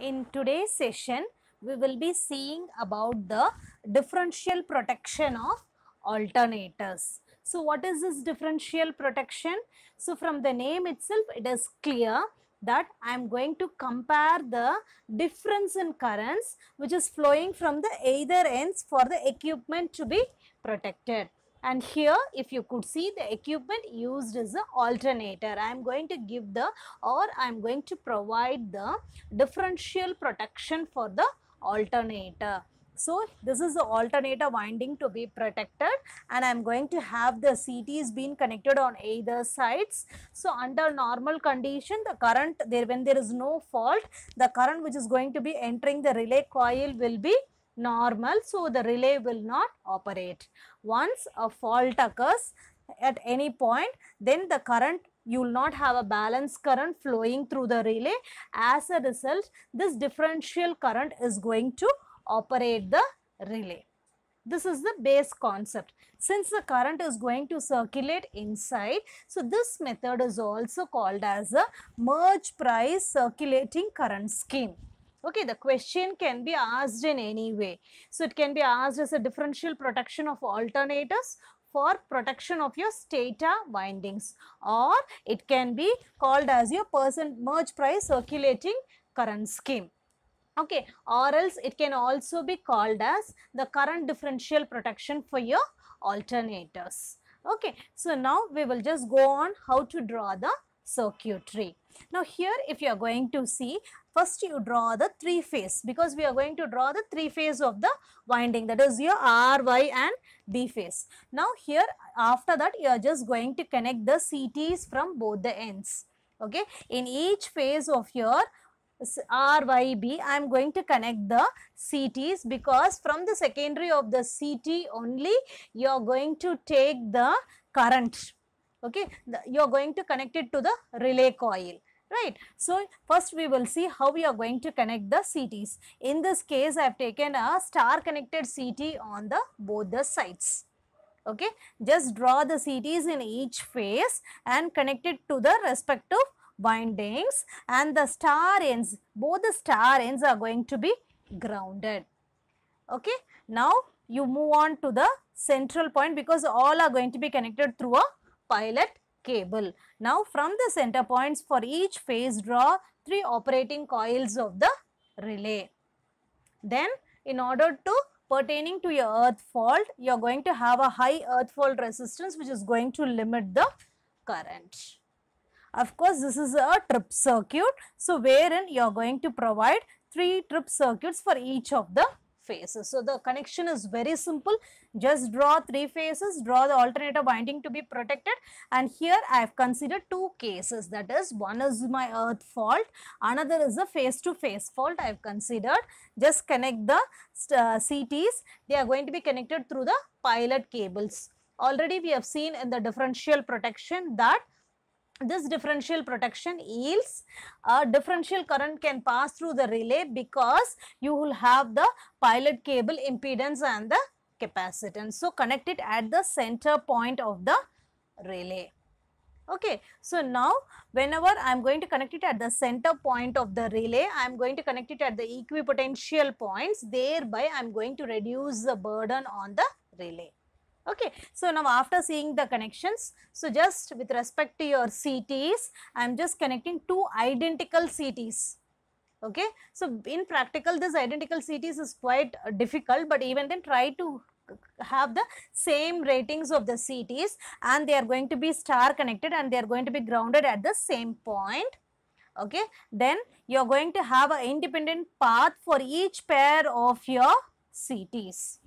In today's session, we will be seeing about the differential protection of alternators. So what is this differential protection? So from the name itself, it is clear that I am going to compare the difference in currents which is flowing from the either ends for the equipment to be protected and here if you could see the equipment used is an alternator i am going to give the or i am going to provide the differential protection for the alternator so this is the alternator winding to be protected and I am going to have the CTs being connected on either sides. So under normal condition the current there when there is no fault the current which is going to be entering the relay coil will be normal so the relay will not operate. Once a fault occurs at any point, then the current you will not have a balanced current flowing through the relay. As a result, this differential current is going to operate the relay. This is the base concept. Since the current is going to circulate inside, so this method is also called as a merge price circulating current scheme. Okay, the question can be asked in any way. So, it can be asked as a differential protection of alternators for protection of your stator windings or it can be called as your percent merge price circulating current scheme okay or else it can also be called as the current differential protection for your alternators okay so now we will just go on how to draw the circuitry now here if you are going to see, first you draw the three phase because we are going to draw the three phase of the winding that is your R, Y and D phase. Now here after that you are just going to connect the CTs from both the ends. Okay. In each phase of your R, Y, B, I am going to connect the CTs because from the secondary of the CT only you are going to take the current okay the, you are going to connect it to the relay coil right. So, first we will see how we are going to connect the CTs. In this case, I have taken a star connected CT on the both the sides. Okay. Just draw the CTs in each face and connect it to the respective windings and the star ends, both the star ends are going to be grounded. Okay. Now, you move on to the central point because all are going to be connected through a pilot cable. Now from the center points for each phase draw three operating coils of the relay. Then in order to pertaining to your earth fault, you are going to have a high earth fault resistance which is going to limit the current. Of course, this is a trip circuit. So, wherein you are going to provide 3 trip circuits for each of the so, the connection is very simple. Just draw three faces, draw the alternator winding to be protected and here I have considered two cases that is one is my earth fault, another is a face to face fault I have considered. Just connect the uh, CTs, they are going to be connected through the pilot cables. Already we have seen in the differential protection that this differential protection yields a differential current can pass through the relay because you will have the pilot cable impedance and the capacitance. So, connect it at the center point of the relay. Okay. So, now whenever I am going to connect it at the center point of the relay, I am going to connect it at the equipotential points, thereby I am going to reduce the burden on the relay. Okay. So, now after seeing the connections, so just with respect to your CTs, I am just connecting two identical CTs. Okay. So, in practical this identical CTs is quite uh, difficult but even then try to have the same ratings of the CTs and they are going to be star connected and they are going to be grounded at the same point okay then you are going to have an independent path for each pair of your CTs.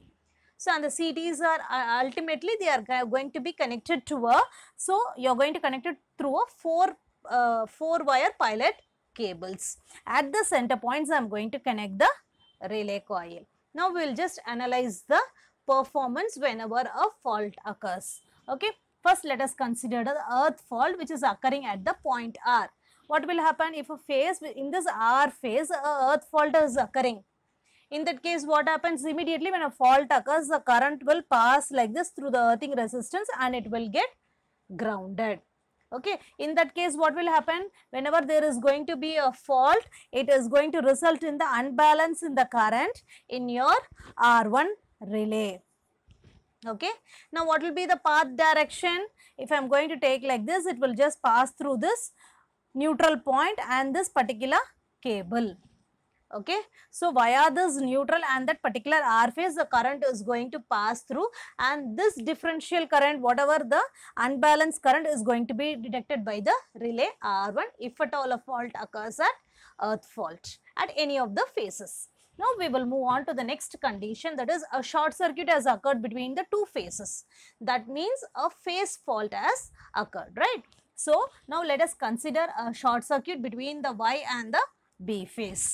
So, and the CDs are uh, ultimately they are going to be connected to a, so you are going to connect it through a 4, uh, 4 wire pilot cables. At the center points I am going to connect the relay coil. Now, we will just analyze the performance whenever a fault occurs. Okay. First, let us consider the earth fault which is occurring at the point R. What will happen if a phase in this R phase a earth fault is occurring? In that case, what happens immediately when a fault occurs, the current will pass like this through the earthing resistance and it will get grounded. Okay. In that case, what will happen? Whenever there is going to be a fault, it is going to result in the unbalance in the current in your R1 relay. Okay. Now, what will be the path direction? If I am going to take like this, it will just pass through this neutral point and this particular cable okay so via this neutral and that particular r phase the current is going to pass through and this differential current whatever the unbalanced current is going to be detected by the relay r1 if at all a fault occurs at earth fault at any of the phases now we will move on to the next condition that is a short circuit has occurred between the two phases that means a phase fault has occurred right so now let us consider a short circuit between the y and the b phase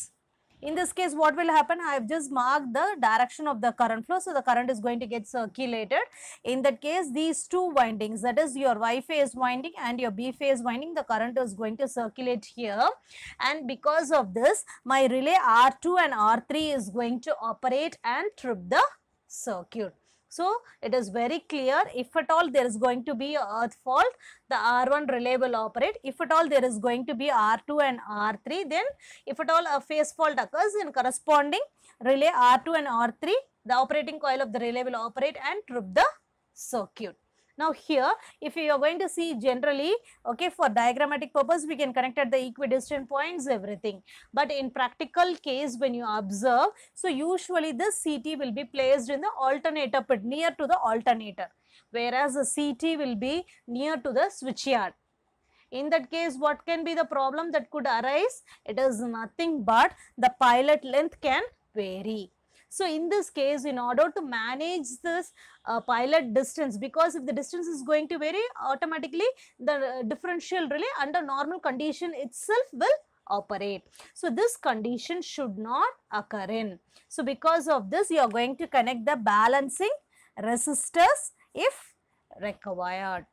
in this case, what will happen? I have just marked the direction of the current flow. So, the current is going to get circulated. In that case, these two windings, that is your Y phase winding and your B phase winding, the current is going to circulate here. And because of this, my relay R2 and R3 is going to operate and trip the circuit. So, it is very clear if at all there is going to be earth fault, the R1 relay will operate. If at all there is going to be R2 and R3, then if at all a phase fault occurs in corresponding relay R2 and R3, the operating coil of the relay will operate and trip the circuit. Now here if you are going to see generally okay for diagrammatic purpose we can connect at the equidistant points everything but in practical case when you observe so usually the CT will be placed in the alternator pit near to the alternator whereas the CT will be near to the switchyard. In that case, what can be the problem that could arise? It is nothing but the pilot length can vary. So, in this case in order to manage this uh, pilot distance because if the distance is going to vary automatically the uh, differential relay under normal condition itself will operate. So, this condition should not occur in. So, because of this you are going to connect the balancing resistors if required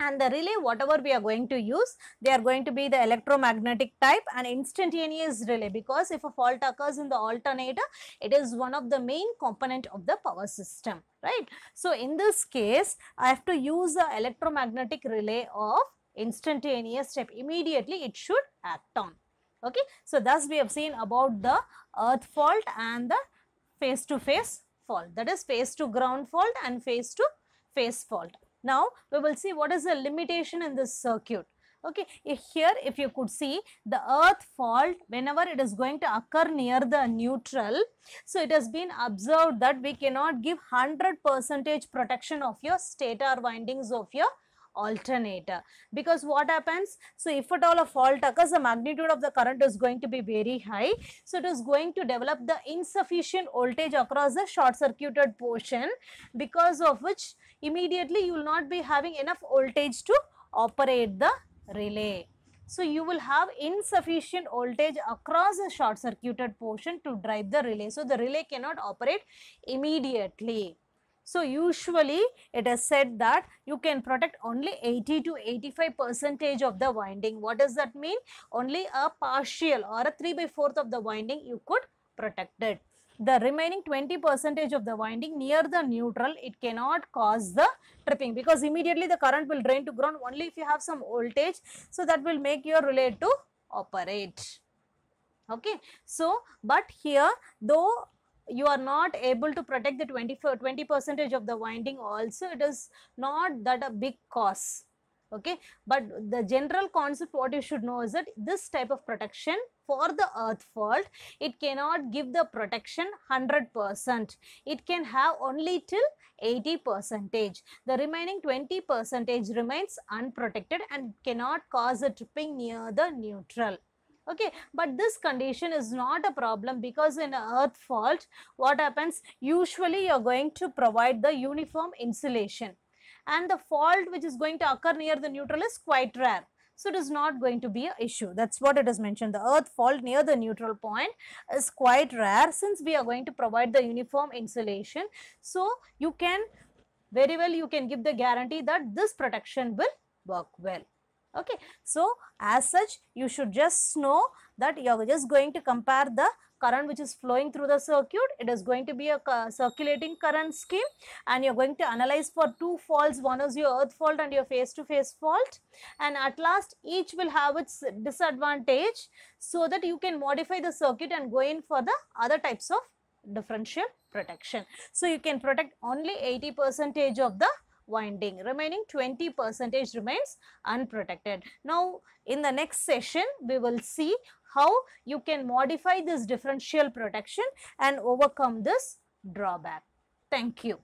and the relay whatever we are going to use they are going to be the electromagnetic type and instantaneous relay because if a fault occurs in the alternator it is one of the main component of the power system right. So, in this case I have to use the electromagnetic relay of instantaneous step immediately it should act on okay. So, thus we have seen about the earth fault and the face to face fault that is face to ground fault and face to face fault. Now, we will see what is the limitation in this circuit. Okay, here if you could see the earth fault whenever it is going to occur near the neutral. So, it has been observed that we cannot give 100 percentage protection of your stator windings of your alternator because what happens so if at all a fault occurs the magnitude of the current is going to be very high so it is going to develop the insufficient voltage across the short circuited portion because of which immediately you will not be having enough voltage to operate the relay. So, you will have insufficient voltage across the short circuited portion to drive the relay. So, the relay cannot operate immediately. So, usually it is said that you can protect only 80 to 85 percentage of the winding. What does that mean? Only a partial or a 3 by 4th of the winding you could protect it. The remaining 20 percentage of the winding near the neutral, it cannot cause the tripping because immediately the current will drain to ground only if you have some voltage. So, that will make your relay to operate okay so but here though you are not able to protect the 24 20 percentage of the winding also it is not that a big cost okay but the general concept what you should know is that this type of protection for the earth fault it cannot give the protection 100% it can have only till 80 percentage the remaining 20 percentage remains unprotected and cannot cause a tripping near the neutral okay but this condition is not a problem because in earth fault what happens usually you're going to provide the uniform insulation and the fault which is going to occur near the neutral is quite rare so it is not going to be an issue. That's what it is mentioned. The earth fault near the neutral point is quite rare since we are going to provide the uniform insulation. So you can very well you can give the guarantee that this protection will work well okay. So, as such you should just know that you are just going to compare the current which is flowing through the circuit, it is going to be a circulating current scheme and you are going to analyze for two faults, one is your earth fault and your face to face fault and at last each will have its disadvantage so that you can modify the circuit and go in for the other types of differential protection. So, you can protect only 80 percentage of the winding. Remaining 20 percentage remains unprotected. Now, in the next session, we will see how you can modify this differential protection and overcome this drawback. Thank you.